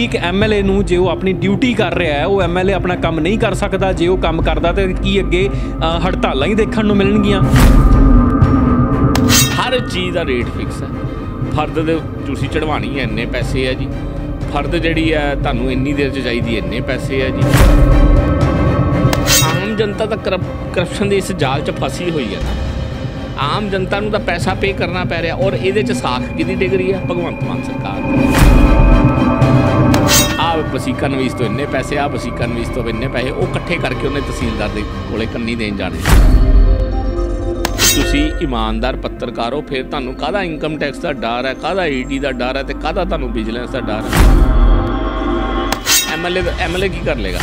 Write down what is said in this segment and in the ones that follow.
ਕਿ ਇੱਕ ਐਮਐਲਏ ਨੂੰ ਜੇ ਉਹ ਆਪਣੀ ਡਿਊਟੀ ਕਰ ਰਿਹਾ ਹੈ ਉਹ ਐਮਐਲਏ ਆਪਣਾ ਕੰਮ ਨਹੀਂ ਕਰ ਸਕਦਾ ਜੇ ਉਹ ਕੰਮ ਕਰਦਾ ਤਾਂ ਕੀ ਅੱਗੇ ਹੜਤਾਲਾਂ ਹੀ ਦੇਖਣ ਨੂੰ ਮਿਲਣਗੀਆਂ ਹਰ ਚੀਜ਼ ਦਾ ਰੇਟ ਫਿਕਸ ਹੈ ਫਰਦ ਦੇ ਤੁਸੀਂ ਚੜਵਾਣੀ ਹੈ ਇੰਨੇ ਪੈਸੇ ਆ ਜੀ ਫਰਦ ਜਿਹੜੀ ਹੈ ਤੁਹਾਨੂੰ ਇੰਨੀ ਦੇਰ 'ਚ ਚਾਹੀਦੀ ਇੰਨੇ ਪੈਸੇ ਆ ਜੀ ਆਮ ਜਨਤਾ ਤਾਂ ਕਰਪਸ਼ਨ ਦੇ ਇਸ ਜਾਲ 'ਚ ਫਸੀ ਹੋਈ ਹੈ ਆਮ ਜਨਤਾ ਨੂੰ ਤਾਂ ਪੈਸਾ ਪੇ ਕਰਨਾ ਪੈ ਰਿਹਾ ਔਰ ਇਹਦੇ 'ਚ ਸਾਖ ਕਿਹਦੀ ਡਿਗਰੀ ਰਹੀ ਹੈ ਭਗਵੰਤ ਮਾਨ ਸਰਕਾਰ ਦੀ ਵਸੀਕਾ ਨਵੀਸ ਤੋਂ ਇੰਨੇ ਪੈਸੇ ਆ ਵਸੀਕਾ ਨਵੀਸ ਤੋਂ ਇੰਨੇ ਪੈਸੇ ਉਹ ਇਕੱਠੇ ਕਰਕੇ ਉਹਨੇ ਤਹਿਸੀਲਦਾਰ ਦੇ ਕੋਲੇ ਕੰਨੀ ਦੇਣ ਜਾਣੇ ਤੁਸੀਂ ਇਮਾਨਦਾਰ ਪੱਤਰਕਾਰ ਹੋ ਫਿਰ ਤੁਹਾਨੂੰ ਕਾਹਦਾ ਇਨਕਮ ਟੈਕਸ ਦਾ ਡਰ ਹੈ ਕਾਹਦਾ ਈਡੀ e ਦਾ ਡਰ ਹੈ ਤੇ ਕਾਹਦਾ ਤੁਹਾਨੂੰ ਵਿਜੀਲੈਂਸ ਦਾ ਡਰ ਹੈ ਐਮਐਲਏ ਐਮਐਲਏ ਕੀ ਕਰ ਲੇਗਾ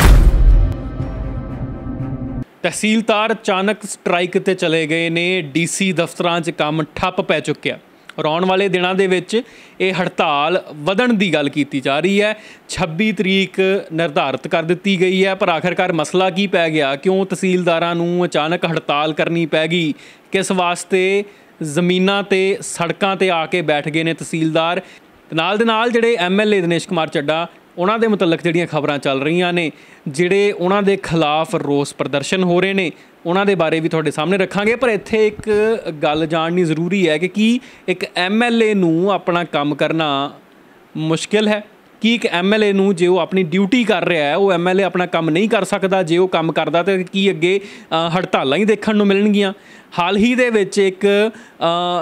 ਤਹਿਸੀਲਦਾਰ ਅਚਾਨਕ ਸਟ੍ਰਾਈਕ ਤੇ ਚਲੇ ਗਏ ਨੇ ਡੀਸੀ ਦਫ਼ਤਰਾਂ 'ਚ ਕੰਮ ਠੱਪ ਪੈ ਚੁੱਕਿਆ ਔਰ ਆਉਣ ਵਾਲੇ ਦਿਨਾਂ ਦੇ ਵਿੱਚ ਇਹ ਹੜਤਾਲ ਵਧਣ ਦੀ ਗੱਲ ਕੀਤੀ ਜਾ ਰਹੀ ਹੈ 26 ਤਰੀਕ ਨਿਰਧਾਰਿਤ ਕਰ ਦਿੱਤੀ ਗਈ ਹੈ ਪਰ ਆਖਰਕਾਰ ਮਸਲਾ ਕੀ ਪੈ ਗਿਆ ਕਿਉਂ ਤਹਿਸੀਲਦਾਰਾਂ ਨੂੰ ਅਚਾਨਕ ਹੜਤਾਲ ਕਰਨੀ ਪੈ ਗਈ ਕਿਸ ਵਾਸਤੇ ਜ਼ਮੀਨਾਂ ਤੇ ਸੜਕਾਂ ਤੇ ਆ ਕੇ ਬੈਠ ਗਏ ਨੇ ਤਹਿਸੀਲਦਾਰ ਨਾਲ ਦੇ ਨਾਲ ਜਿਹੜੇ ਐਮਐਲਏ ਦਿਨੇਸ਼ ਕੁਮਾਰ ਚੱਡਾ ਉਹਨਾਂ ਦੇ ਮੁਤਲਕ ਜਿਹੜੀਆਂ ਖਬਰਾਂ ਚੱਲ ਰਹੀਆਂ ਨੇ ਜਿਹੜੇ ਉਹਨਾਂ ਦੇ ਖਿਲਾਫ ਰੋਸ ਪ੍ਰਦਰਸ਼ਨ ਹੋ ਰਹੇ ਨੇ ਉਹਨਾਂ ਦੇ ਬਾਰੇ ਵੀ ਤੁਹਾਡੇ ਸਾਹਮਣੇ ਰੱਖਾਂਗੇ ਪਰ ਇੱਥੇ ਇੱਕ ਗੱਲ ਜਾਣਨੀ ਜ਼ਰੂਰੀ ਹੈ ਕਿ ਕੀ ਇੱਕ ਐਮਐਲਏ ਨੂੰ ਆਪਣਾ ਕੰਮ ਕਰਨਾ ਮੁਸ਼ਕਿਲ ਹੈ ਕੀ ਇੱਕ ਐਮਐਲਏ ਨੂੰ ਜੇ ਉਹ ਆਪਣੀ ਡਿਊਟੀ ਕਰ ਰਿਹਾ ਹੈ ਉਹ ਐਮਐਲਏ ਆਪਣਾ ਕੰਮ ਨਹੀਂ ਕਰ ਸਕਦਾ ਜੇ ਉਹ ਕੰਮ ਕਰਦਾ ਤਾਂ ਕੀ ਅੱਗੇ ਹੜਤਾਲਾਂ ਹੀ ਦੇਖਣ ਨੂੰ ਮਿਲਣਗੀਆਂ ਹਾਲ ਹੀ ਦੇ ਵਿੱਚ ਇੱਕ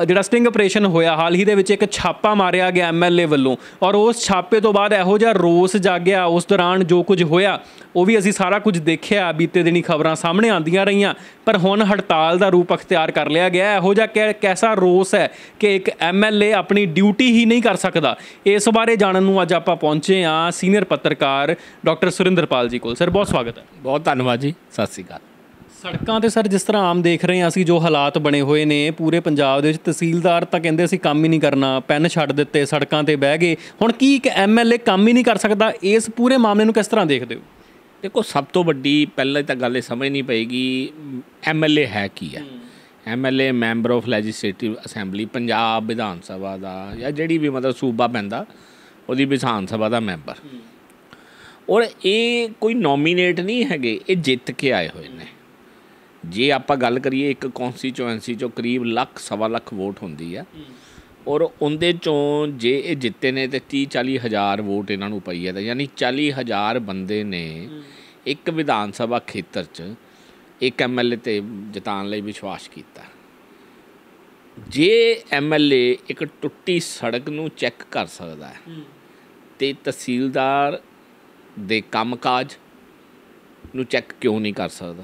ਜਿਹੜਾ ਸਟਿੰਗ ਆਪਰੇਸ਼ਨ ਹੋਇਆ ਹਾਲ ਹੀ ਦੇ ਵਿੱਚ ਇੱਕ ਛਾਪਾ ਮਾਰਿਆ ਗਿਆ ਐਮਐਲਏ ਵੱਲੋਂ ਔਰ ਉਸ ਛਾਪੇ ਤੋਂ ਬਾਅਦ ਇਹੋ ਜਿਹਾ ਰੋਸ ਜਾਗਿਆ ਉਸ ਦੌਰਾਨ ਜੋ ਕੁਝ ਹੋਇਆ ਉਹ ਵੀ ਅਸੀਂ ਸਾਰਾ ਕੁਝ ਦੇਖਿਆ ਬੀਤੇ ਦਿਨੀ ਖਬਰਾਂ ਸਾਹਮਣੇ ਆਉਂਦੀਆਂ ਰਹੀਆਂ ਪਰ ਹੁਣ ਹੜਤਾਲ ਦਾ ਰੂਪ ਅਖਤਿਆਰ ਕਰ ਲਿਆ ਗਿਆ ਇਹੋ ਜਿਹਾ ਕੈਸਾ ਰੋਸ ਹੈ ਕਿ ਇੱਕ ਐਮਐਲਏ ਆਪਣੀ ਡਿਊਟੀ ਹੀ ਨਹੀਂ ਕਰ ਸਕਦਾ ਇਸ ਬਾਰੇ ਜਾਣਨ ਨੂੰ ਅੱਜ ਆਪਾਂ ਪਹੁੰਚੇ ਆ ਸੀਨੀਅਰ ਪੱਤਰਕਾਰ ਡਾਕਟਰ ਸੁਰਿੰਦਰਪਾਲ ਜੀ ਕੋਲ ਸਰ ਬਹੁਤ ਸਵਾਗਤ ਹੈ ਬਹੁਤ ਧੰਨਵਾਦ ਜੀ ਸਤਿ ਸ੍ਰੀ ਅਕਾਲ ਸੜਕਾਂ ਤੇ ਸਰ ਜਿਸ ਤਰ੍ਹਾਂ ਆਮ ਦੇਖ ਰਹੇ ਆ ਅਸੀਂ ਜੋ ਹਾਲਾਤ ਬਣੇ ਹੋਏ ਨੇ ਪੂਰੇ ਪੰਜਾਬ ਦੇ ਵਿੱਚ ਤਹਿਸੀਲਦਾਰ ਤਾਂ ਕਹਿੰਦੇ ਅਸੀਂ ਕੰਮ ਹੀ ਨਹੀਂ ਕਰਨਾ ਪੈਨ ਛੱਡ ਦਿੱਤੇ ਸੜਕਾਂ ਤੇ ਬਹਿ ਗਏ ਹੁਣ ਕੀ ਇੱਕ ਐਮਐਲਏ ਕੰਮ ਹੀ ਨਹੀਂ ਕਰ ਸਕਦਾ ਇਸ ਪੂਰੇ ਮਾਮਲੇ ਨੂੰ ਕਿਸ ਤਰ੍ਹਾਂ ਦੇਖਦੇ ਹੋ ਦੇਖੋ ਸਭ ਤੋਂ ਵੱਡੀ ਪਹਿਲਾਂ ਤਾਂ ਗੱਲ ਇਹ ਸਮਝ ਨਹੀਂ ਪਏਗੀ ਐਮਐਲਏ ਹੈ ਕੀ ਹੈ MLA member of legislative assembly Punjab Vidhan Sabha ਦਾ ਜਾਂ ਜਿਹੜੀ ਵੀ ਮਤਲਬ ਸੂਬਾ ਪੈਂਦਾ ਉਹਦੀ ਵਿਧਾਨ ਸਭਾ ਦਾ ਮੈਂਬਰ ਔਰ ਇਹ ਕੋਈ ਨੋਮੀਨੇਟ ਨਹੀਂ ਹੈਗੇ ਇਹ ਜਿੱਤ ਕੇ ਆਏ ਹੋਏ ਨੇ ਜੇ ਆਪਾਂ ਗੱਲ ਕਰੀਏ ਇੱਕ ਕੌਂਸਟੀਚੁਐਂਸੀ ਚੋਂ ਕਰੀਬ ਲੱਖ ਸਵਾ ਲੱਖ ਵੋਟ ਹੁੰਦੀ ਆ ਔਰ ਉਹਦੇ ਚੋਂ ਜੇ ਇਹ ਜਿੱਤੇ ਨੇ ਤੇ 30 40 ਹਜ਼ਾਰ ਵੋਟ ਇਹਨਾਂ ਨੂੰ ਪਈ ਹੈ ਤਾਂ ਯਾਨੀ 40 ਹਜ਼ਾਰ ਬੰਦੇ ਨੇ ਇੱਕ ਵਿਧਾਨ ਸਭਾ ਖੇਤਰ 'ਚ ਇੱਕ ਐਮਐਲਏ ਤੇ ਜਿਤਾਨ ਲਈ ਵਿਸ਼ਵਾਸ ਕੀਤਾ ਜੇ ਐਮਐਲਏ ਇੱਕ ਟੁੱਟੀ ਸੜਕ ਨੂੰ ਚੈੱਕ ਕਰ ਸਕਦਾ ਹੈ ਤੇ ਤਹਿਸੀਲਦਾਰ ਦੇ ਕੰਮਕਾਜ ਨੂੰ ਚੈੱਕ ਕਿਉਂ ਨਹੀਂ ਕਰ ਸਕਦਾ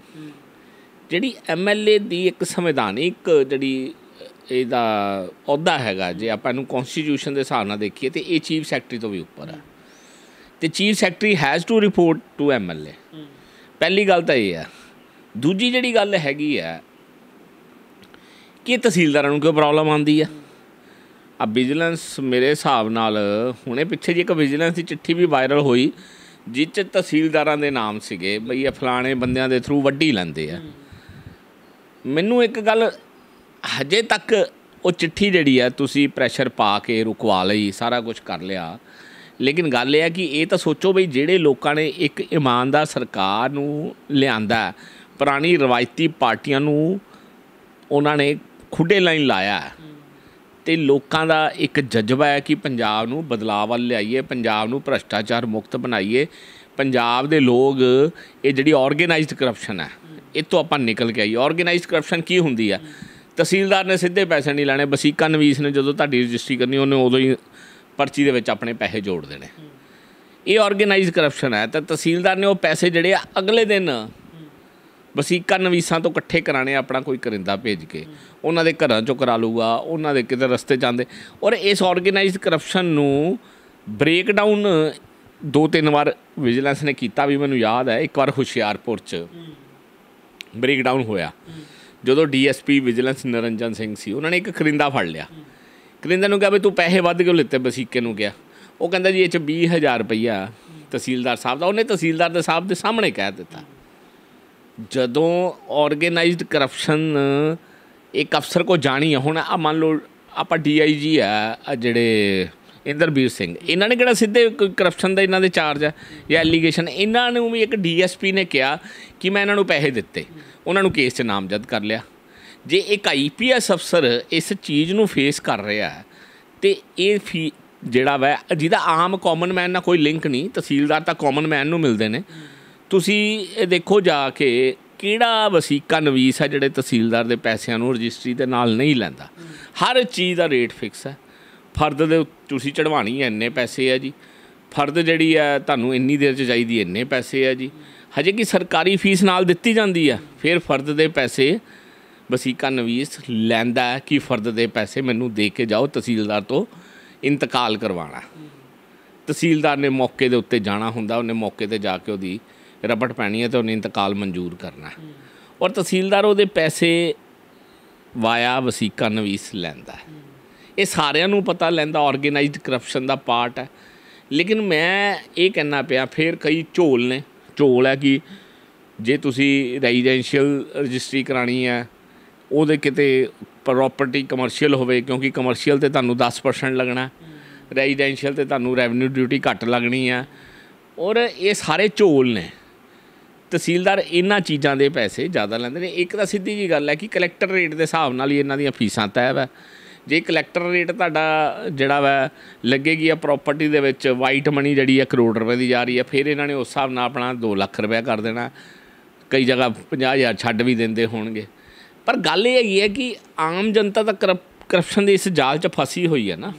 ਜਿਹੜੀ ਐਮਐਲਏ ਦੀ ਇੱਕ ਸੰਵਿਧਾਨਿਕ ਜਿਹੜੀ ਇਹਦਾ ਅਹੁਦਾ ਹੈਗਾ ਜੇ ਆਪਾਂ ਇਹਨੂੰ ਕਨਸਟੀਟਿਊਸ਼ਨ ਦੇ ਹਿਸਾਬ ਨਾਲ ਦੇਖੀਏ ਤੇ ਇਹ ਚੀਫ ਸੈਕਟਰੀ ਤੋਂ ਵੀ ਉੱਪਰ ਹੈ ਤੇ chief secretary has to report to MLA ਪਹਿਲੀ ਗੱਲ ਤਾਂ ਇਹ ਹੈ ਦੂਜੀ ਜਿਹੜੀ ਗੱਲ ਹੈਗੀ ਹੈ ਕਿ ਤਹਿਸੀਲਦਾਰਾਂ ਨੂੰ ਕਿਉਂ ਪ੍ਰੋਬਲਮ ਆਉਂਦੀ ਹੈ ਆ ਵਿਜੀਲੈਂਸ ਮੇਰੇ ਹਿਸਾਬ ਨਾਲ ਹੁਣੇ ਪਿੱਛੇ ਜੀ ਇੱਕ ਵਿਜੀਲੈਂਸ ਦੀ ਚਿੱਠੀ ਵੀ ਵਾਇਰਲ ਹੋਈ ਜਿਸ ਚ ਤਹਿਸੀਲਦਾਰਾਂ ਦੇ ਨਾਮ ਸੀਗੇ ਬਈ ਇਹ ਫਲਾਣੇ ਬੰਦਿਆਂ ਦੇ ਥਰੂ ਵੱਢੀ ਲੈਂਦੇ ਆ ਮੈਨੂੰ ਇੱਕ ਗੱਲ ਹਜੇ ਤੱਕ ਉਹ ਚਿੱਠੀ ਜਿਹੜੀ ਆ ਤੁਸੀਂ ਪ੍ਰੈਸ਼ਰ ਪਾ ਕੇ ਰੁਕਵਾ ਲਈ ਸਾਰਾ ਕੁਝ ਕਰ ਲਿਆ ਲੇਕਿਨ ਗੱਲ ਇਹ ਆ ਕਿ ਇਹ ਤਾਂ ਸੋਚੋ ਬਈ ਜਿਹੜੇ ਲੋਕਾਂ ਨੇ ਇੱਕ ਇਮਾਨਦਾਰ ਸਰਕਾਰ ਨੂੰ ਲਿਆਂਦਾ ਪੁਰਾਣੀ ਰਵਾਇਤੀ ਪਾਰਟੀਆਂ ਨੂੰ ਉਹਨਾਂ ਨੇ ਖੁੱਡੇ ਲਾਈਨ ਲਾਇਆ ਤੇ ਲੋਕਾਂ ਦਾ ਇੱਕ ਜਜ਼ਬਾ ਹੈ ਕਿ ਪੰਜਾਬ ਨੂੰ ਬਦਲਾਅ ਵੱਲ ਲਿਆਈਏ ਪੰਜਾਬ ਨੂੰ ਭ੍ਰਸ਼ਟਾਚਾਰ ਮੁਕਤ ਬਣਾਈਏ ਪੰਜਾਬ ਦੇ ਲੋਕ ਇਹ ਜਿਹੜੀ ਆਰਗੇਨਾਈਜ਼ਡ ਕਰਪਸ਼ਨ ਹੈ ਇਤੋਂ ਆਪਾਂ ਨਿਕਲ ਕੇ ਆਈ ਆਰਗੇਨਾਈਜ਼ਡ ਕਰਪਸ਼ਨ ਕੀ ਹੁੰਦੀ ਆ ਤਹਿਸੀਲਦਾਰ ਨੇ ਸਿੱਧੇ ਪੈਸੇ ਨਹੀਂ ਲੈਣੇ ਬਸੀਕਾ ਨਵੀਸ ਨੇ ਜਦੋਂ ਤੁਹਾਡੀ ਰਜਿਸਟਰੀ ਕਰਨੀ ਉਹਨੇ ਉਦੋਂ ਹੀ ਪਰਚੀ ਦੇ ਵਿੱਚ ਆਪਣੇ ਪੈਸੇ ਜੋੜ ਦੇਣੇ ਇਹ ਆਰਗੇਨਾਈਜ਼ ਕਰਪਸ਼ਨ ਹੈ ਤਾਂ ਤਹਿਸੀਲਦਾਰ ਨੇ ਉਹ ਪੈਸੇ ਜਿਹੜੇ ਆ ਅਗਲੇ ਦਿਨ ਵਸੀਕਾ ਨਵੀਸਾਂ ਤੋਂ ਇਕੱਠੇ ਕਰਾਣੇ ਆਪਣਾ ਕੋਈ ਕਰਿੰਦਾ ਭੇਜ ਕੇ ਉਹਨਾਂ ਦੇ ਘਰਾਂ ਚੋਂ ਕਰਾ ਲੂਗਾ ਉਹਨਾਂ ਦੇ ਕਿਤੇ ਰਸਤੇ ਜਾਂਦੇ ਔਰ ਇਸ ਆਰਗੇਨਾਈਜ਼ਡ ਕਰਪਸ਼ਨ ਨੂੰ ਬ੍ਰੇਕ ਡਾਊਨ ਦੋ ਤਿੰਨ ਵਾਰ ਵਿਜੀਲੈਂਸ ਨੇ ਕੀਤਾ ਵੀ ਮੈਨੂੰ ਯਾਦ ਹੈ ਇੱਕ ਵਾਰ ਹੁਸ਼ਿਆਰਪੁਰ 'ਚ ਬ੍ਰੇਕਡਾਊਨ ਹੋਇਆ ਜਦੋਂ ਡੀਐਸਪੀ ਵਿਜੀਲੈਂਸ ਨਰਨਜਨ ਸਿੰਘ ਸੀ ਉਹਨਾਂ ਨੇ ਇੱਕ ਖਰਿੰਦਾ ਫੜ ਲਿਆ ਖਰਿੰਦਾ ਨੂੰ ਕਿਹਾ ਵੀ ਤੂੰ ਪੈਸੇ ਵੱਧ ਕਿਉਂ ਲਿੱਤੇ ਬਸੀਕੇ ਨੂੰ ਕਿਹਾ ਉਹ ਕਹਿੰਦਾ ਜੀ ਇਹ ਚ 20000 ਰੁਪਈਆ ਤਹਿਸੀਲਦਾਰ ਸਾਹਿਬ ਦਾ ਉਹਨੇ ਤਹਿਸੀਲਦਾਰ ਦੇ ਸਾਹਿਬ ਦੇ ਸਾਹਮਣੇ ਕਹਿ ਦਿੱਤਾ ਜਦੋਂ ਆਰਗੇਨਾਈਜ਼ਡ ਕਰਪਸ਼ਨ ਇੱਕ ਅਫਸਰ ਕੋ ਜਾਣੀ ਹੈ ਹੁਣ ਆ ਮੰਨ ਲਓ ਆਪਾਂ ਡੀਆਈਜੀ ਆ ਜਿਹੜੇ ਇੰਦਰਬੀਰ ਸਿੰਘ ਇਹਨਾਂ ਨੇ ਕਿਹੜਾ ਸਿੱਧੇ ਕਰਪਸ਼ਨ ਦਾ ਇਹਨਾਂ ਦੇ ਚਾਰਜ ਆ ਜਾਂ ਐਲੀਗੇਸ਼ਨ ਇਹਨਾਂ ਨੂੰ ਵੀ ਇੱਕ ਡੀਐਸਪੀ ਨੇ ਕਿਹਾ ਕਿ ਮੈਂ ਇਹਨਾਂ ਨੂੰ ਪੈਸੇ ਦਿੱਤੇ ਉਹਨਾਂ ਨੂੰ ਕੇਸ 'ਚ ਨਾਮਜ਼ਦ ਕਰ ਲਿਆ ਜੇ ਇੱਕ ਆਈਪੀਐਸ ਅਫਸਰ ਇਸ ਚੀਜ਼ ਨੂੰ ਫੇਸ ਕਰ ਰਿਹਾ ਤੇ ਇਹ ਜਿਹੜਾ ਵੈ ਜਿਹਦਾ ਆਮ ਕਾਮਨ ਮੈਨ ਨਾਲ ਕੋਈ ਲਿੰਕ ਨਹੀਂ ਤਹਿਸੀਲਦਾਰ ਤਾਂ ਕਾਮਨ ਮੈਨ ਨੂੰ ਮਿਲਦੇ ਨੇ ਤੁਸੀਂ ਇਹ ਦੇਖੋ ਜਾ ਕੇ ਕਿਹੜਾ ਵਸੀਕਾ ਨਵੀਸ ਹੈ ਜਿਹੜੇ ਤਹਿਸੀਲਦਾਰ ਦੇ ਪੈਸਿਆਂ ਨੂੰ ਰਜਿਸਟਰੀ ਦੇ ਨਾਲ ਨਹੀਂ ਲੈਂਦਾ ਹਰ ਚੀਜ਼ ਦਾ ਰੇਟ ਫਿਕਸ ਹੈ ਫਰਦ ਦੇ ਤੁਸੀਂ ਚੜਵਾਣੀ ਐ ਇੰਨੇ ਪੈਸੇ ਆ ਜੀ ਫਰਦ ਜਿਹੜੀ ਆ ਤੁਹਾਨੂੰ ਇੰਨੀ ਦੇਰ ਚ ਚਾਹੀਦੀ ਇੰਨੇ ਪੈਸੇ ਆ ਜੀ ਹਜੇ ਕਿ ਸਰਕਾਰੀ ਫੀਸ ਨਾਲ ਦਿੱਤੀ ਜਾਂਦੀ ਆ ਫਿਰ ਫਰਦ ਦੇ ਪੈਸੇ ਵਸੀਕਾ ਨਵੀਸ ਲੈਂਦਾ ਹੈ ਕਿ ਫਰਦ ਦੇ ਪੈਸੇ ਮੈਨੂੰ ਦੇ ਕੇ ਜਾਓ ਤਹਿਸੀਲਦਾਰ ਤੋਂ ਇੰਤਕਾਲ ਕਰਵਾਣਾ ਤਹਿਸੀਲਦਾਰ ਨੇ ਮੌਕੇ ਦੇ ਉੱਤੇ ਜਾਣਾ ਹੁੰਦਾ ਉਹਨੇ ਮੌਕੇ ਤੇ ਜਾ ਕੇ ਉਹਦੀ ਰਬਟ ਪੈਣੀ ਹੈ ਤੇ ਉਹਨੇ ਇੰਤਕਾਲ ਮਨਜ਼ੂਰ ਕਰਨਾ ਔਰ ਤਹਿਸੀਲਦਾਰ ਉਹਦੇ ਪੈਸੇ ਵਾਇਆ ਵਸੀਕਾ ਨਵੀਸ ਲੈਂਦਾ ਹੈ ਇਹ ਸਾਰਿਆਂ ਨੂੰ ਪਤਾ ਲੈਂਦਾ ਆਰਗੇਨਾਈਜ਼ਡ ਕਰਪਸ਼ਨ ਦਾ ਪਾਰਟ ਹੈ ਲੇਕਿਨ ਮੈਂ ਇਹ ਕਹਿਣਾ ਪਿਆ ਫਿਰ ਕਈ ਝੋਲ ਨੇ ਝੋਲ ਹੈ ਕਿ ਜੇ ਤੁਸੀਂ ਰੈਜ਼ੀਡੈਂਸ਼ੀਅਲ ਰਜਿਸਟਰੀ ਕਰਾਣੀ ਹੈ ਉਹਦੇ ਕਿਤੇ ਪ੍ਰਾਪਰਟੀ ਕਮਰਸ਼ੀਅਲ ਹੋਵੇ ਕਿਉਂਕਿ ਕਮਰਸ਼ੀਅਲ ਤੇ ਤੁਹਾਨੂੰ 10% ਲੱਗਣਾ ਰੈਜ਼ੀਡੈਂਸ਼ੀਅਲ ਤੇ ਤੁਹਾਨੂੰ ਰੈਵਨਿਊ ਡਿਊਟੀ ਘੱਟ ਲੱਗਣੀ ਆ ਔਰ ਇਹ ਸਾਰੇ ਝੋਲ ਨੇ ਤਹਿਸੀਲਦਾਰ ਇਹਨਾਂ ਚੀਜ਼ਾਂ ਦੇ ਪੈਸੇ ਜ਼ਿਆਦਾ ਲੈਂਦੇ ਨੇ ਇੱਕ ਤਾਂ ਸਿੱਧੀ ਜੀ ਗੱਲ ਹੈ ਕਿ ਕਲੈਕਟਰ ਰੇਟ ਦੇ ਹਿਸਾਬ ਨਾਲ ਹੀ ਇਹਨਾਂ ਦੀਆਂ ਫੀਸਾਂ ਤੈਅ ਹੈ ਜੇ ਕਲੈਕਟਰ ਰੇਟ ਤੁਹਾਡਾ ਜਿਹੜਾ ਵਾ ਲੱਗੇਗੀ ਆ ਪ੍ਰਾਪਰਟੀ ਦੇ ਵਿੱਚ ਵਾਈਟ ਮਨੀ ਜਿਹੜੀ ਆ ਕਰੋੜ ਰੁਪਏ ਦੀ ਜਾ ਰਹੀ ਆ ਫਿਰ ਇਹਨਾਂ ਨੇ ਉਸ ਹਿਸਾਬ ਨਾਲ ਆਪਣਾ 2 ਲੱਖ ਰੁਪਏ ਕਰ ਦੇਣਾ ਕਈ ਜਗ੍ਹਾ 50000 ਛੱਡ ਵੀ ਦਿੰਦੇ ਹੋਣਗੇ ਪਰ ਗੱਲ ਇਹ ਹੈਗੀ ਹੈ ਕਿ ਆਮ ਜਨਤਾ ਤਾਂ ਕਰਪਸ਼ਨ ਦੇ ਇਸ ਜਾਲ 'ਚ ਫਸੀ ਹੋਈ ਹੈ ਨਾ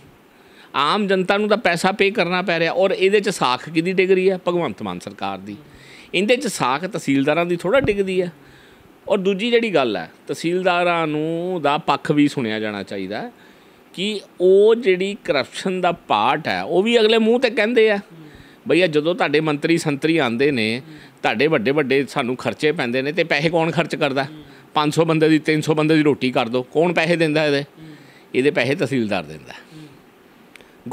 ਆਮ ਜਨਤਾ ਨੂੰ ਤਾਂ ਪੈਸਾ ਪੇ ਕਰਨਾ ਪੈ ਰਿਹਾ ਔਰ ਇਹਦੇ 'ਚ ਸਾਖ ਕਿਹਦੀ ਡਿਗਰੀ ਹੈ ਭਗਵੰਤ ਮਾਨ ਸਰਕਾਰ ਦੀ ਇਹਦੇ 'ਚ ਸਾਖ ਤਹਿਸੀਲਦਾਰਾਂ ਦੀ ਥੋੜਾ ਡਿਗਦੀ ਹੈ ਔਰ ਦੂਜੀ ਜਿਹੜੀ ਗੱਲ ਹੈ ਤਹਿਸੀਲਦਾਰਾਂ ਨੂੰ ਦਾ ਪੱਖ ਵੀ ਸੁਣਿਆ ਜਾਣਾ ਚਾਹੀਦਾ ਕਿ ਉਹ ਜਿਹੜੀ ਕਰਪਸ਼ਨ ਦਾ ਪਾਰਟ ਹੈ ਉਹ ਵੀ ਅਗਲੇ ਮੂੰਹ ਤੇ ਕਹਿੰਦੇ ਆ ਭਈਆ ਜਦੋਂ ਤੁਹਾਡੇ ਮੰਤਰੀ ਸੰਤਰੀ ਆਂਦੇ ਨੇ ਤੁਹਾਡੇ ਵੱਡੇ ਵੱਡੇ ਸਾਨੂੰ ਖਰਚੇ ਪੈਂਦੇ ਨੇ ਤੇ ਪੈਸੇ ਕੌਣ ਖਰਚ ਕਰਦਾ 500 ਬੰਦੇ ਦੀ 300 ਬੰਦੇ ਦੀ ਰੋਟੀ ਕਰ ਦੋ ਕੌਣ ਪੈਸੇ ਦਿੰਦਾ ਇਹਦੇ ਇਹਦੇ ਪੈਸੇ ਤਹਿਸੀਲਦਾਰ ਦਿੰਦਾ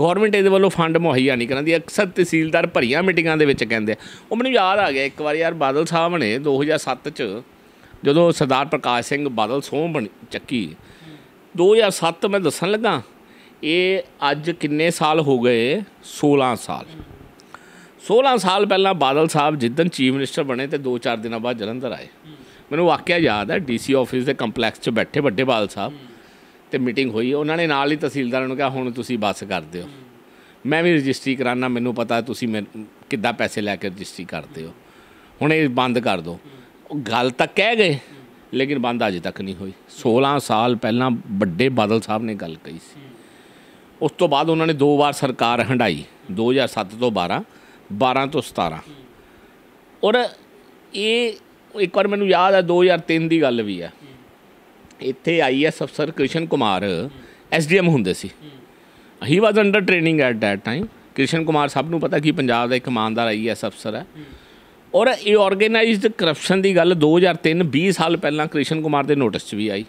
ਗਵਰਨਮੈਂਟ ਇਹਦੇ ਵੱਲੋਂ ਫੰਡ ਮੁਹੱਈਆ ਨਹੀਂ ਕਰਾਂਦੀ ਅਕਸਰ ਤਹਿਸੀਲਦਾਰ ਭਰੀਆਂ ਮੀਟਿੰਗਾਂ ਦੇ ਵਿੱਚ ਕਹਿੰਦੇ ਉਹ ਮੈਨੂੰ ਯਾਦ ਆ ਗਿਆ ਇੱਕ ਵਾਰ ਯਾਰ ਬਾਦਲ ਸਾਹਿਬ ਨੇ 2007 ਚ ਜਦੋਂ ਸਰਦਾਰ ਪ੍ਰਕਾਸ਼ ਸਿੰਘ ਬਾਦਲ ਸੋਹ ਬਣ ਚੱਕੀ 2007 ਮੈਂ ਦੱਸਣ ਲੱਗਾ ਇਹ ਅੱਜ ਕਿੰਨੇ ਸਾਲ ਹੋ ਗਏ 16 ਸਾਲ 16 ਸਾਲ ਪਹਿਲਾਂ ਬਾਦਲ ਸਾਹਿਬ ਜਿੱਦਨ ਚੀਫ ਮਿਨਿਸਟਰ ਬਣੇ ਤੇ 2-4 ਦਿਨਾਂ ਬਾਅਦ ਜਲੰਧਰ ਆਏ ਮੈਨੂੰ ਵਾਕਿਆ ਯਾਦ ਹੈ ਡੀਸੀ ਆਫਿਸ ਦੇ ਕੰਪਲੈਕਸ 'ਚ ਬੈਠੇ ਵੱਡੇ ਬਾਦਲ ਸਾਹਿਬ ਤੇ ਮੀਟਿੰਗ ਹੋਈ ਉਹਨਾਂ ਨੇ ਨਾਲ ਹੀ ਤਹਿਸੀਲਦਾਰ ਨੂੰ ਕਿਹਾ ਹੁਣ ਤੁਸੀਂ ਬੱਸ ਕਰ ਦਿਓ ਮੈਂ ਵੀ ਰਜਿਸਟਰੀ ਕਰਾਨਾ ਮੈਨੂੰ ਪਤਾ ਤੁਸੀਂ ਕਿੱਦਾਂ ਪੈਸੇ ਲੈ ਕੇ ਰਜਿਸਟਰੀ ਕਰਦੇ ਹੋ ਹੁਣ ਇਹ ਬੰਦ ਕਰ ਦਿਓ ਗੱਲ ਤਾਂ ਕਹਿ ਗਏ ਲੇਕਿਨ ਬੰਦ ਅਜੇ ਤੱਕ ਨਹੀਂ ਹੋਈ 16 ਸਾਲ ਪਹਿਲਾਂ ਵੱਡੇ ਬਾਦਲ ਸਾਹਿਬ ਨੇ ਗੱਲ ਕਹੀ ਸੀ ਉਸ ਤੋਂ ਬਾਅਦ ਉਹਨਾਂ ਨੇ ਦੋ ਵਾਰ ਸਰਕਾਰ ਹੰਡਾਈ 2007 ਤੋਂ 12 12 ਤੋਂ 17 ਔਰ ਇਹ ਇੱਕ ਵਾਰ ਮੈਨੂੰ ਯਾਦ ਹੈ 2003 ਦੀ ਗੱਲ ਵੀ ਹੈ ਇੱਥੇ ਆਈਐਸ ਅਫਸਰ ਕ੍ਰਿਸ਼ਨ ਕੁਮਾਰ ਐਸਡੀਐਮ ਹੁੰਦੇ ਸੀ he was under training at that time Krishan Kumar ਸਭ ਨੂੰ ਪਤਾ ਕਿ ਪੰਜਾਬ ਦਾ ਇੱਕ ਇਮਾਨਦਾਰ ਆਈਐਸ ਅਫਸਰ ਹੈ ਔਰ ਇਹ ਆਰਗੇਨਾਈਜ਼ਡ ਕਰਪਸ਼ਨ ਦੀ ਗੱਲ 2003 20 ਸਾਲ ਪਹਿਲਾਂ ਕ੍ਰਿਸ਼ਨ ਕੁਮਾਰ ਦੇ ਨੋਟਿਸ 'ਚ ਵੀ ਆਈ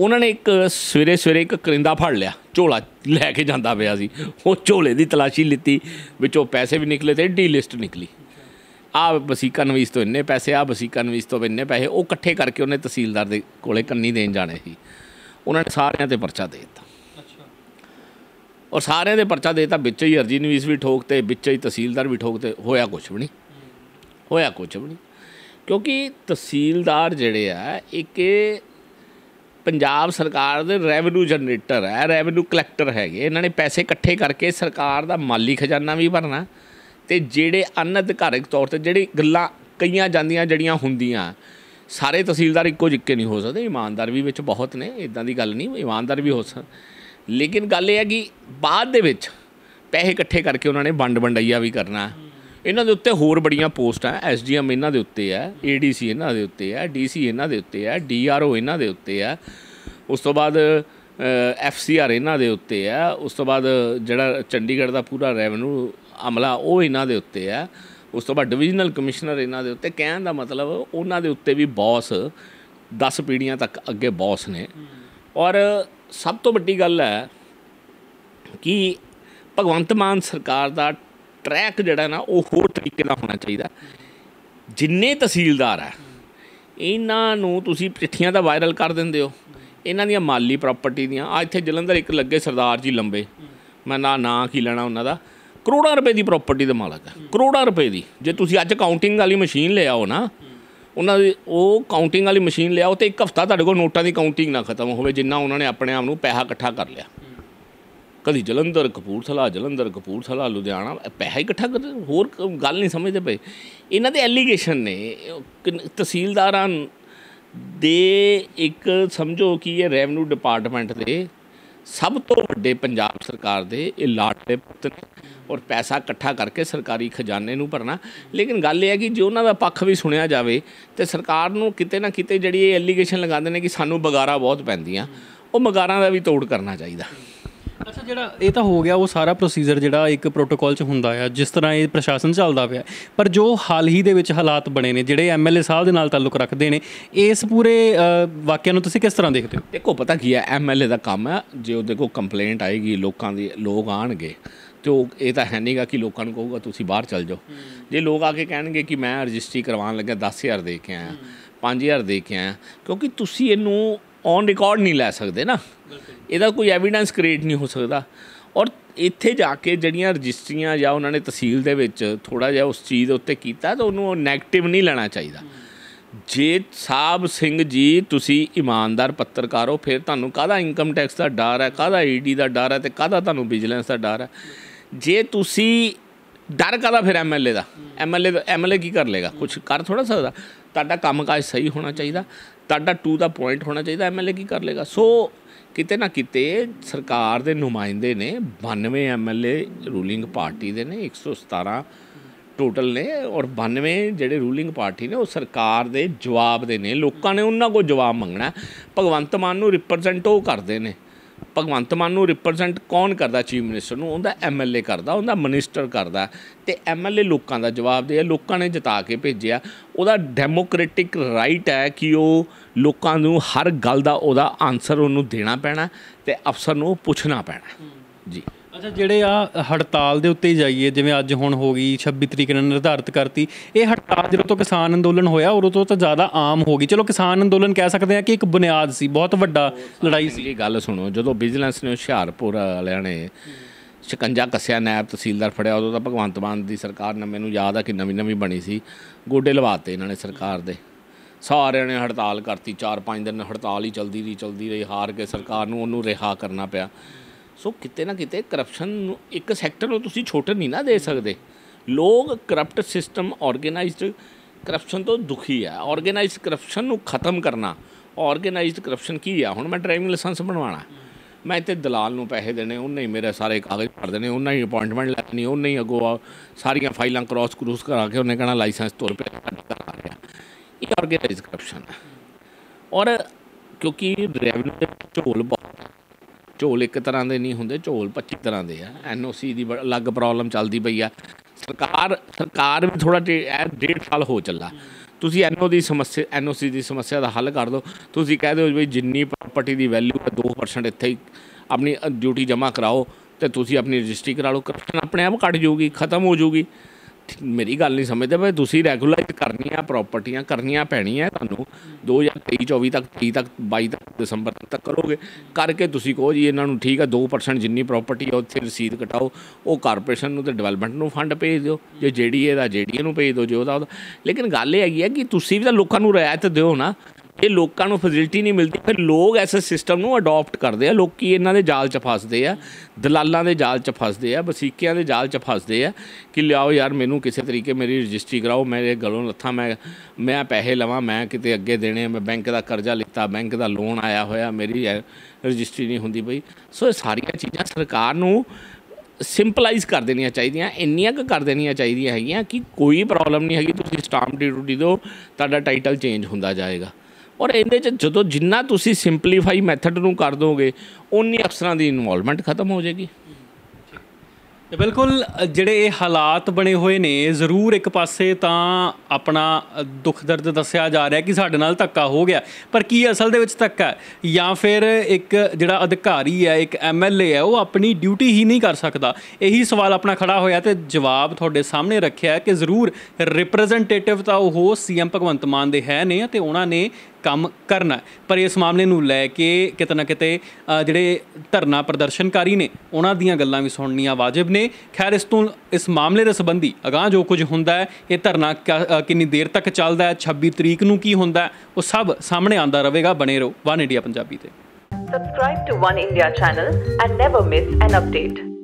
ਉਹਨਾਂ ਨੇ ਇੱਕ ਸਵੇਰੇ ਸਵੇਰੇ ਇੱਕ ਕਰਿੰਦਾ ਫੜ ਲਿਆ ਝੋਲਾ ਲੈ ਕੇ ਜਾਂਦਾ ਪਿਆ ਸੀ ਉਹ ਝੋਲੇ ਦੀ ਤਲਾਸ਼ੀ ਲਿੱਤੀ ਵਿੱਚੋਂ ਪੈਸੇ ਵੀ ਨਿਕਲੇ ਤੇ ਡੀ ਲਿਸਟ ਨਿਕਲੀ ਆ ਬਸੀਕਾ ਨਵੀਸ ਤੋਂ ਇੰਨੇ ਪੈਸੇ ਆ ਬਸੀਕਾ ਨਵੀਸ ਤੋਂ ਇੰਨੇ ਪੈਸੇ ਉਹ ਇਕੱਠੇ ਕਰਕੇ ਉਹਨੇ ਤਹਿਸੀਲਦਾਰ ਦੇ ਕੋਲੇ ਕੰਨੀ ਦੇਣ ਜਾਣੇ ਸੀ ਉਹਨਾਂ ਨੇ ਸਾਰਿਆਂ ਤੇ ਪਰਚਾ ਦੇ ਦਿੱਤਾ ਅੱਛਾ ਔਰ ਸਾਰਿਆਂ ਦੇ ਪਰਚਾ ਦੇ ਦਿੱਤਾ ਵਿੱਚ ਹੀ ਅਰਜੀ ਨਵੀਸ ਵੀ ਠੋਕਤੇ ਵਿੱਚ ਹੀ ਤਹਿਸੀਲਦਾਰ ਵੀ ਠੋਕਤੇ ਹੋਇਆ ਕੁਝ ਵੀ ਨਹੀਂ ਹੋਇਆ ਕੁਝ ਵੀ ਨਹੀਂ ਕਿਉਂਕਿ ਤਹਿਸੀਲਦਾਰ ਜਿਹੜੇ ਆ ਇੱਕ ਇਹ ਪੰਜਾਬ ਸਰਕਾਰ ਦੇ ਰੈਵਨਿਊ ਜਨਰੇਟਰ ਹੈ ਰੈਵਨਿਊ ਕਲੈਕਟਰ ਹੈਗੇ ਇਹਨਾਂ ਨੇ ਪੈਸੇ ਇਕੱਠੇ ਕਰਕੇ ਸਰਕਾਰ ਦਾ ਮਾਲੀ ਖਜ਼ਾਨਾ ਵੀ ਭਰਨਾ ਤੇ ਜਿਹੜੇ ਅਨਧਿਕਾਰਕ ਤੌਰ ਤੇ ਜਿਹੜੀ ਗੱਲਾਂ ਕਈਆਂ ਜਾਂਦੀਆਂ ਜਿਹੜੀਆਂ ਹੁੰਦੀਆਂ ਸਾਰੇ ਤਹਿਸੀਲਦਾਰ ਇੱਕੋ ਜਿੱਕੇ ਨਹੀਂ ਹੋ ਸਕਦੇ ਇਮਾਨਦਾਰ ਵੀ ਵਿੱਚ ਬਹੁਤ ਨੇ ਇਦਾਂ ਦੀ ਗੱਲ ਨਹੀਂ ਇਮਾਨਦਾਰ ਵੀ ਹੋ ਸਕਣ ਲੇਕਿਨ ਗੱਲ ਇਹ ਹੈ ਕਿ ਬਾਅਦ ਦੇ ਵਿੱਚ ਪੈਸੇ ਇਕੱਠੇ ਕਰਕੇ ਉਹਨਾਂ ਨੇ ਵੰਡ ਵੰਡਈਆ ਵੀ ਕਰਨਾ ਇਹਨਾਂ ਦੇ ਉੱਤੇ ਹੋਰ ਬੜੀਆਂ ਪੋਸਟਾਂ ਐਸਡੀਐਮ ਇਹਨਾਂ ਦੇ ਉੱਤੇ ਆ ਏਡੀਸੀ ਇਹਨਾਂ ਦੇ ਉੱਤੇ ਆ ਡੀਸੀ ਇਹਨਾਂ ਦੇ ਉੱਤੇ ਆ ਡੀਆਰਓ ਇਹਨਾਂ ਦੇ ਉੱਤੇ ਆ ਉਸ ਤੋਂ ਬਾਅਦ ਐਫਸੀਆਰ ਇਹਨਾਂ ਦੇ ਉੱਤੇ ਆ ਉਸ ਤੋਂ ਬਾਅਦ ਜਿਹੜਾ ਚੰਡੀਗੜ੍ਹ ਦਾ ਪੂਰਾ ਰੈਵਨਿਊ ਅਮਲਾ ਉਹ ਇਹਨਾਂ ਦੇ ਉੱਤੇ ਆ ਉਸ ਤੋਂ ਬਾਅਦ ਡਿਵੀਜ਼ਨਲ ਕਮਿਸ਼ਨਰ ਇਹਨਾਂ ਦੇ ਉੱਤੇ ਕਹਿਣ ਦਾ ਮਤਲਬ ਉਹਨਾਂ ਦੇ ਉੱਤੇ ਵੀ ਬੌਸ 10 ਪੀੜੀਆਂ ਤੱਕ ਅੱਗੇ ਬੌਸ ਨੇ ਔਰ ਸਭ ਤੋਂ ਵੱਡੀ ਗੱਲ ਹੈ ਕਿ ਭਗਵੰਤ ਮਾਨ ਸਰਕਾਰ ਦਾ ਟਰੈਕ ਜਿਹੜਾ ਨਾ ਉਹ ਹੋਰ ਤਰੀਕੇ ਦਾ ਹੋਣਾ ਚਾਹੀਦਾ ਜਿੰਨੇ ਤਹਿਸੀਲਦਾਰ ਆ ਇਹਨਾਂ ਨੂੰ ਤੁਸੀਂ ਚਿੱਠੀਆਂ ਦਾ ਵਾਇਰਲ ਕਰ ਦਿੰਦੇ ਹੋ ਇਹਨਾਂ ਦੀਆਂ ਮਾਲੀ ਪ੍ਰਾਪਰਟੀ ਦੀਆਂ ਆ ਇੱਥੇ ਜਲੰਧਰ ਇੱਕ ਲੱਗੇ ਸਰਦਾਰ ਜੀ ਲੰਬੇ ਮੈਂ ਨਾ ਨਾਂ ਕੀ ਲੈਣਾ ਉਹਨਾਂ ਦਾ ਕਰੋੜਾਂ ਰੁਪਏ ਦੀ ਪ੍ਰਾਪਰਟੀ ਦੇ ਮਾਲਕ ਹੈ ਕਰੋੜਾਂ ਰੁਪਏ ਦੀ ਜੇ ਤੁਸੀਂ ਅੱਜ ਕਾਊਂਟਿੰਗ ਵਾਲੀ ਮਸ਼ੀਨ ਲੈ ਆਓ ਨਾ ਉਹਨਾਂ ਦੀ ਉਹ ਕਾਊਂਟਿੰਗ ਵਾਲੀ ਮਸ਼ੀਨ ਲਿਆਓ ਤੇ ਇੱਕ ਹਫਤਾ ਤੁਹਾਡੇ ਕੋਲ ਨੋਟਾਂ ਦੀ ਕਾਊਂਟਿੰਗ ਨਾ ਖਤਮ ਹੋਵੇ ਜਿੰਨਾ ਉਹਨਾਂ ਨੇ ਆਪਣੇ ਆਪ ਨੂੰ ਪੈਸਾ ਇਕੱਠਾ ਕਰ ਲਿਆ ਕਦੀ ਜਲੰਧਰ ਕਪੂਰਥਲਾ ਜਲੰਧਰ ਕਪੂਰਥਲਾ ਲੁਧਿਆਣਾ ਪੈਸਾ ਇਕੱਠਾ ਕਰ ਹੋਰ ਗੱਲ ਨਹੀਂ ਸਮਝਦੇ ਪਏ ਇਹਨਾਂ ਦੇ ਐਲੀਗੇਸ਼ਨ ਨੇ ਤਹਿਸੀਲਦਾਰਾਂ ਦੇ ਇੱਕ ਸਮਝੋ ਕਿ ਇਹ ਰੈਵਨਿਊ ਡਿਪਾਰਟਮੈਂਟ ਦੇ ਸਭ ਤੋਂ ਵੱਡੇ ਪੰਜਾਬ ਸਰਕਾਰ ਦੇ ਇਹ ਲਾਟੇ ਪੁੱਤ ਨੇ ਔਰ ਪੈਸਾ ਇਕੱਠਾ ਕਰਕੇ ਸਰਕਾਰੀ ਖਜ਼ਾਨੇ ਨੂੰ ਭਰਨਾ ਲੇਕਿਨ ਗੱਲ ਇਹ ਹੈ ਕਿ ਜੇ ਉਹਨਾਂ ਦਾ ਪੱਖ ਵੀ ਸੁਣਿਆ ਜਾਵੇ ਤੇ ਸਰਕਾਰ ਨੂੰ ਕਿਤੇ ਨਾ ਕਿਤੇ ਜਿਹੜੀ ਇਹ ਐਲੀਗੇਸ਼ਨ ਲਗਾਉਂਦੇ ਨੇ ਕਿ ਸਾਨੂੰ ਬਗਾਰਾ ਬਹੁਤ ਪੈਂਦੀਆਂ ਉਹ ਮਗਾਰਾਂ ਦਾ ਵੀ ਤੋੜ ਕਰਨਾ ਚਾਹੀਦਾ ਅੱਛਾ ਜਿਹੜਾ ਇਹ ਤਾਂ ਹੋ ਗਿਆ ਉਹ ਸਾਰਾ ਪ੍ਰੋਸੀਜਰ ਜਿਹੜਾ ਇੱਕ ਪ੍ਰੋਟੋਕਾਲ 'ਚ ਹੁੰਦਾ ਆ ਜਿਸ ਤਰ੍ਹਾਂ ਇਹ ਪ੍ਰਸ਼ਾਸਨ ਚੱਲਦਾ ਪਿਆ ਪਰ ਜੋ ਹਾਲ ਹੀ ਦੇ ਵਿੱਚ ਹਾਲਾਤ ਬਣੇ ਨੇ ਜਿਹੜੇ ਐਮਐਲਏ ਸਾਹਿਬ ਦੇ ਨਾਲ ਤਾਲੁਕ ਰੱਖਦੇ ਨੇ ਇਸ ਪੂਰੇ ਵਾਕਿਆ ਨੂੰ ਤੁਸੀਂ ਕਿਸ ਤਰ੍ਹਾਂ ਦੇਖਦੇ ਹੋ ਦੇਖੋ ਪਤਾ ਕੀ ਹੈ ਐਮਐਲਏ ਦਾ ਕੰਮ ਹੈ ਜੇ ਉਹ ਦੇਖੋ ਕੰਪਲੇਂਟ ਆਏਗੀ ਲੋਕਾਂ ਦੀ ਲੋਕ ਆਣਗੇ ਤੇ ਉਹ ਇਹ ਤਾਂ ਹੈ ਨਹੀਂਗਾ ਕਿ ਲੋਕਾਂ ਨੂੰ ਕਹੂਗਾ ਤੁਸੀਂ ਬਾਹਰ ਚੱਲ ਜਾਓ ਜੇ ਲੋਕ ਆ ਕੇ ਕਹਿਣਗੇ ਕਿ ਮੈਂ ਰਜਿਸਟਰੀ ਕਰਵਾਉਣ ਲੱਗਾ 10000 ਦੇ ਕੇ ਆਇਆ 5000 ਦੇ ਕੇ ਆਇਆ ਕਿਉਂਕਿ ਤੁਸੀਂ ਇਹਨੂੰ ਔਨ ਰਿਕਾਰਡ ਨਹੀਂ ਲੈ ਸਕਦੇ ਨਾ ਇਹਦਾ ਕੋਈ ਐਵੀਡੈਂਸ ਕ੍ਰੀਏਟ ਨਹੀਂ ਹੋ ਸਕਦਾ ਔਰ ਇੱਥੇ ਜਾ ਕੇ ਜਿਹੜੀਆਂ ਰਜਿਸਟਰੀਆਂ ਜਾਂ ਉਹਨਾਂ ਨੇ ਤਹਿਸੀਲ ਦੇ ਵਿੱਚ ਥੋੜਾ ਜਿਹਾ ਉਸ ਚੀਜ਼ ਦੇ ਉੱਤੇ ਕੀਤਾ ਤਾਂ ਉਹਨੂੰ ਨੈਗੇਟਿਵ ਨਹੀਂ ਲੈਣਾ ਚਾਹੀਦਾ ਜੇ ਸਾਬ ਸਿੰਘ ਜੀ ਤੁਸੀਂ ਇਮਾਨਦਾਰ ਪੱਤਰਕਾਰ ਹੋ ਫਿਰ ਤੁਹਾਨੂੰ ਕਾਹਦਾ ਇਨਕਮ ਟੈਕਸ ਦਾ ਡਰ ਹੈ ਕਾਹਦਾ ਈਡੀ e ਦਾ ਡਰ ਹੈ ਤੇ ਕਾਹਦਾ ਤੁਹਾਨੂੰ ਵਿਜੀਲੈਂਸ ਦਾ ਡਰ ਹੈ ਜੇ ਤੁਸੀਂ ਡਰ ਕਾਹਦਾ ਫਿਰ ਐਮਐਲਏ ਦਾ ਐਮਐਲਏ ਐਮਐਲਏ ਕੀ ਕਰ ਲੇਗਾ ਕੁਝ ਕਰ ਥੋੜਾ ਸਕਦਾ ਤੁਹਾਡਾ ਕੰਮਕਾਜ ਸਹੀ ਹੋਣਾ ਚਾਹੀਦਾ ਤੁਹਾਡਾ 2 ਦਾ ਪੁਆਇੰਟ ਹੋਣਾ ਚਾਹੀਦਾ ਐਮਐਲਏ ਕੀ ਕਰ ਲੇਗਾ ਸੋ ਕਿਤੇ ਨਾ ਕਿਤੇ ਸਰਕਾਰ ਦੇ ਨੁਮਾਇੰਦੇ ਨੇ 92 ਐਮਐਲਏ ਰੂਲਿੰਗ ਪਾਰਟੀ ਦੇ ਨੇ 117 ਟੋਟਲ ਨੇ ਔਰ 92 ਜਿਹੜੇ ਰੂਲਿੰਗ ਪਾਰਟੀ ਨੇ ਉਹ ਸਰਕਾਰ ਦੇ ਜਵਾਬ ਦੇ ਨੇ ਲੋਕਾਂ ਨੇ ਉਹਨਾਂ ਕੋਲ ਜਵਾਬ ਮੰਗਣਾ ਭਗਵੰਤ ਮਾਨ ਨੂੰ ਰਿਪਰੈਜ਼ੈਂਟ ਉਹ ਕਰਦੇ ਨੇ ਭਗਵੰਤ ਮਾਨ ਨੂੰ ਰਿਪਰੈਜ਼ੈਂਟ ਕੌਣ ਕਰਦਾ ਚੀਫ ਮਿਨਿਸਟਰ ਨੂੰ ਉਹਦਾ ਐਮਐਲਏ ਕਰਦਾ ਉਹਦਾ ਮਿਨਿਸਟਰ ਕਰਦਾ ਤੇ ਐਮਐਲਏ ਲੋਕਾਂ ਦਾ ਜਵਾਬ ਦੇ ਲੋਕਾਂ ਨੇ ਜਿਤਾ ਕੇ ਭੇਜਿਆ ਉਹਦਾ ਡੈਮੋਕ੍ਰੈਟਿਕ ਰਾਈਟ ਹੈ ਕਿ ਉਹ ਲੋਕਾਂ ਨੂੰ ਹਰ ਗੱਲ ਦਾ ਉਹਦਾ ਆਨਸਰ ਉਹਨੂੰ ਦੇਣਾ ਪੈਣਾ ਤੇ ਅਫਸਰ ਨੂੰ ਪੁੱਛਣਾ ਪੈਣਾ ਜੀ ਅੱਛਾ ਜਿਹੜੇ ਆ ਹੜਤਾਲ ਦੇ ਉੱਤੇ ਹੀ ਜਾਈਏ ਜਿਵੇਂ ਅੱਜ ਹੁਣ ਹੋ ਗਈ 26 ਤਰੀਕ ਨੂੰ ਨਿਰਧਾਰਿਤ ਕਰਤੀ ਇਹ ਹੜਤਾਲ ਜਦੋਂ ਤੋਂ ਕਿਸਾਨ ਅੰਦੋਲਨ ਹੋਇਆ ਉਦੋਂ ਤੋਂ ਤਾਂ ਜ਼ਿਆਦਾ ਆਮ ਹੋ ਗਈ ਚਲੋ ਕਿਸਾਨ ਅੰਦੋਲਨ ਕਹਿ ਸਕਦੇ ਆ ਕਿ ਇੱਕ ਬੁਨਿਆਦ ਸੀ ਬਹੁਤ ਵੱਡਾ ਲੜਾਈ ਸੀ ਇਹ ਗੱਲ ਸੁਣੋ ਜਦੋਂ ਵਿਜੀਲੈਂਸ ਨੇ ਹੁਸ਼ਿਆਰਪੁਰ ਵਾਲਿਆਂ ਨੇ ਸ਼ਿਕੰਜਾ ਕੱਸਿਆ ਨਾਇਬ ਤਹਿਸੀਲਦਾਰ ਫੜਿਆ ਉਦੋਂ ਤਾਂ ਭਗਵੰਤ ਮਾਨ ਦੀ ਸਰਕਾਰ ਨੇ ਮੈਨੂੰ ਯਾਦ ਆ ਕਿ ਨਵੀਂ ਨਵੀਂ ਬਣੀ ਸੀ ਗੋਡੇ ਲਵਾਤੇ ਇਹਨਾਂ ਨੇ ਸਰਕਾਰ ਦੇ ਸਾਰਿਆਂ ਨੇ ਹੜਤਾਲ ਕਰਤੀ 4-5 ਦਿਨ ਹੜਤਾਲ ਹੀ ਚਲਦੀ ਰਹੀ ਚਲਦੀ ਰਹੀ ਹਾਰ ਕੇ ਸਰਕਾਰ ਨੂੰ ਉਹਨੂੰ ਰਿਹਾ ਕਰਨਾ ਪਿਆ ਸੋ ਕਿਤੇ ਨਾ ਕਿਤੇ ਕਰਪਸ਼ਨ ਨੂੰ ਇੱਕ ਸੈਕਟਰ ਨੂੰ ਤੁਸੀਂ ਛੋਟੇ ਨਹੀਂ ਨਾ ਦੇ ਸਕਦੇ ਲੋਕ ਕਰਪਟ ਸਿਸਟਮ ਆਰਗੇਨਾਈਜ਼ਡ ਕਰਪਸ਼ਨ ਤੋਂ ਦੁਖੀ ਆ ਆਰਗੇਨਾਈਜ਼ਡ ਕਰਪਸ਼ਨ ਨੂੰ ਖਤਮ ਕਰਨਾ ਆਰਗੇਨਾਈਜ਼ਡ ਕਰਪਸ਼ਨ ਕੀ ਆ ਹੁਣ ਮੈਂ ਡਰਾਈਵਿੰਗ ਲਾਇਸੈਂਸ ਬਣਵਾਣਾ ਮੈਂ ਇੱਥੇ ਦਲਾਲ ਨੂੰ ਪੈਸੇ ਦੇਣੇ ਉਹਨੇ ਹੀ ਮੇਰੇ ਸਾਰੇ ਕਾਗਜ਼ ਭਰ ਦੇਣੇ ਉਹਨੇ ਹੀ ਅਪਾਇੰਟਮੈਂਟ ਲੈਣੀ ਉਹਨੇ ਹੀ ਅਗੋ ਸਾਰੀਆਂ ਫਾਈਲਾਂ ਕ੍ਰਾਸ ਕਰੂਸ ਕਰਾ ਕੇ ਉਹਨੇ ਕਹਣਾ ਲਾਇਸੈਂਸ ਤੋਰ ਪੇ ਆ ਰਿਹਾ ਇਹ ਆਰਗੇਨਾਈਜ਼ਡ ਕਰਪਸ਼ਨ ਔਰ ਕਿਉਂਕਿ ਰੈਵਨਿਊ ਦੇ ਝੋਲ ਬਹੁਤ ਝੋਲ ਇੱਕ ਤਰ੍ਹਾਂ ਦੇ ਨਹੀਂ ਹੁੰਦੇ ਝੋਲ 25 ਤਰ੍ਹਾਂ ਦੇ ਆ ਐਨਓਸੀ ਦੀ ਅਲੱਗ ਪ੍ਰੋਬਲਮ ਚੱਲਦੀ ਪਈ ਆ ਸਰਕਾਰ ਸਰਕਾਰ ਵੀ ਥੋੜਾ ਡੇਢ ਸਾਲ ਹੋ ਚੱਲਾ ਤੁਸੀਂ ਐਨਓ ਦੀ ਸਮੱਸਿਆ ਐਨਓਸੀ ਦੀ ਸਮੱਸਿਆ ਦਾ ਹੱਲ ਕਰ ਦਿਓ ਤੁਸੀਂ ਕਹਿ ਦਿਓ ਵੀ ਜਿੰਨੀ ਪ੍ਰਾਪਰਟੀ ਦੀ ਵੈਲਿਊ ਹੈ 2% ਇੱਥੇ ਹੀ ਆਪਣੀ ਡਿਊਟੀ ਜਮ੍ਹਾਂ ਕਰਾਓ ਤੇ ਤੁਸੀਂ ਆਪਣੀ ਰਜਿਸਟਰੀ ਕਰਾ ਲਓ ਕਰਪਸ਼ਨ ਆਪਣੇ ਆਪ ਕੱਟ ਜਾਊਗੀ ਖਤਮ ਹੋ ਜਾਊਗੀ ਮੇਰੀ ਗੱਲ ਨਹੀਂ ਸਮਝਦੇ ਭਾਈ ਤੁਸੀਂ ਰੈਗੂਲਰ ਕਰਨੀਆਂ ਪ੍ਰਾਪਰਟੀਆਂ ਕਰਨੀਆਂ ਪੈਣੀਆਂ ਤੁਹਾਨੂੰ 2023 24 ਤੱਕ 30 ਤੱਕ 22 ਤੱਕ ਦਸੰਬਰ ਤੱਕ ਕਰੋਗੇ ਕਰਕੇ ਤੁਸੀਂ ਕਹੋ ਜੀ ਇਹਨਾਂ ਨੂੰ ਠੀਕ ਹੈ 2% ਜਿੰਨੀ ਪ੍ਰਾਪਰਟੀ ਆ ਉੱਥੇ ਰਸੀਦ ਕਟਾਓ ਉਹ ਕਾਰਪੋਰੇਸ਼ਨ ਨੂੰ ਤੇ ਡਿਵੈਲਪਮੈਂਟ ਨੂੰ ਫੰਡ ਭੇਜ ਦਿਓ ਜੇ ਜੀਡੀਏ ਦਾ ਜੀਡੀਏ ਨੂੰ ਭੇਜ ਦਿਓ ਜੋ ਉਹਦਾ ਲੇਕਿਨ ਗੱਲ ਇਹ ਹੈਗੀ ਹੈ ਕਿ ਤੁਸੀਂ ਵੀ ਤਾਂ ਲੋਕਾਂ ਨੂੰ ਰਿਆਇਤ ਦਿਓ ਨਾ ਇਹ ਲੋਕਾਂ ਨੂੰ ਫੈਸਿਲਿਟੀ ਨਹੀਂ ਮਿਲਦੀ ਫਿਰ ਲੋਕ ਐਸੇ ਸਿਸਟਮ ਨੂੰ ਅਡਾਪਟ ਕਰਦੇ ਆ ਲੋਕੀ ਇਹਨਾਂ ਦੇ ਜਾਲ 'ਚ ਫਸਦੇ ਆ ਦਲਾਲਾਂ ਦੇ ਜਾਲ 'ਚ ਫਸਦੇ ਆ ਬਸੀਕਿਆਂ ਦੇ ਜਾਲ 'ਚ ਫਸਦੇ ਆ ਕਿ ਲਿਆਓ ਯਾਰ ਮੈਨੂੰ ਕਿਸੇ ਤਰੀਕੇ ਮੇਰੀ ਰਜਿਸਟਰੀ ਕਰਾਓ ਮੇਰੇ ਗਲੋਂ ਲੱਥਾ ਮੈਂ ਮੈਂ ਪੈਸੇ ਲਵਾਂ ਮੈਂ ਕਿਤੇ ਅੱਗੇ ਦੇਣੇ ਮੈਂ ਬੈਂਕ ਦਾ ਕਰਜ਼ਾ ਲਿੱਤਾ ਬੈਂਕ ਦਾ ਲੋਨ ਆਇਆ ਹੋਇਆ ਮੇਰੀ ਰਜਿਸਟਰੀ ਨਹੀਂ ਹੁੰਦੀ ਬਈ ਸੋ ਇਹ ਸਾਰੀਆਂ ਚੀਜ਼ਾਂ ਸਰਕਾਰ ਨੂੰ ਸਿੰਪਲਾਈਜ਼ ਕਰ ਦੇਣੀਆਂ ਚਾਹੀਦੀਆਂ ਇੰਨੀਆਂ ਕੁ ਕਰ ਦੇਣੀਆਂ ਚਾਹੀਦੀਆਂ ਹੈਗੀਆਂ ਕਿ ਕੋਈ ਪ੍ਰੋਬਲਮ ਨਹੀਂ ਹੈਗੀ ਤੁਸੀਂ ਸਟਾਂਪ ਡਿਊਟੀ ਦਿਓ ਤੁਹਾਡਾ ਟਾਈਟਲ ਚੇਂਜ ਹੁੰਦਾ ਜਾਏਗਾ ਔਰ ਇਹਦੇ 'ਚ ਜਦੋਂ ਜਿੰਨਾ ਤੁਸੀਂ ਸਿੰਪਲੀਫਾਈ ਮੈਥਡ ਨੂੰ ਕਰ ਦੋਗੇ ਉਨੀ ਅਫਸਰਾਂ ਦੀ ਇਨਵੋਲਵਮੈਂਟ ਖਤਮ ਹੋ ਜਾਏਗੀ ਤੇ ਬਿਲਕੁਲ ਜਿਹੜੇ ਇਹ ਹਾਲਾਤ ਬਣੇ ਹੋਏ ਨੇ ਜ਼ਰੂਰ ਇੱਕ ਪਾਸੇ ਤਾਂ ਆਪਣਾ ਦੁੱਖ ਦਰਦ ਦੱਸਿਆ ਜਾ ਰਿਹਾ ਕਿ ਸਾਡੇ ਨਾਲ ਧੱਕਾ ਹੋ ਗਿਆ ਪਰ ਕੀ ਅਸਲ ਦੇ ਵਿੱਚ ਧੱਕਾ ਜਾਂ ਫਿਰ ਇੱਕ ਜਿਹੜਾ ਅਧਿਕਾਰੀ ਹੈ ਇੱਕ ਐਮਐਲਏ ਹੈ ਉਹ ਆਪਣੀ ਡਿਊਟੀ ਹੀ ਨਹੀਂ ਕਰ ਸਕਦਾ ਇਹੀ ਸਵਾਲ ਆਪਣਾ ਖੜਾ ਹੋਇਆ ਤੇ ਜਵਾਬ ਤੁਹਾਡੇ ਸਾਹਮਣੇ ਰੱਖਿਆ ਕਿ ਜ਼ਰੂਰ ਰਿਪਰੈਜ਼ੈਂਟੇਟਿਵ ਤਾਂ ਉਹ ਸੀਐਮ ਭਗਵੰਤ ਮਾਨ ਦੇ ਹੈ ਨੇ ਤੇ ਉਹਨਾਂ ਨੇ ਕੰਮ ਕਰਨਾ ਪਰ ਇਸ ਮਾਮਲੇ ਨੂੰ ਲੈ ਕੇ ਕਿਤਨਾ ਕਿਤੇ ਜਿਹੜੇ ਧਰਨਾ ਪ੍ਰਦਰਸ਼ਨਕਾਰੀ ਨੇ ਉਹਨਾਂ ਦੀਆਂ ਗੱਲਾਂ ਵੀ ਸੁਣਨੀਆਂ ਵਾਜਿਬ ਨੇ ਖੈਰ ਇਸ ਤੋਂ ਇਸ ਮਾਮਲੇ ਦੇ ਸੰਬੰਧੀ ਅਗਾਹ ਜੋ ਕੁਝ ਹੁੰਦਾ ਹੈ ਇਹ ਧਰਨਾ ਕਿੰਨੀ ਦੇਰ ਤੱਕ ਚੱਲਦਾ ਹੈ 26 ਤਰੀਕ ਨੂੰ ਕੀ ਹੁੰਦਾ ਉਹ ਸਭ ਸਾਹਮਣੇ ਆਂਦਾ ਰਹੇਗਾ ਬਣੇ ਰਹੋ ਵਨ ਇੰਡੀਆ ਪੰਜਾਬੀ ਤੇ Subscribe to 1 India channel and never miss an update.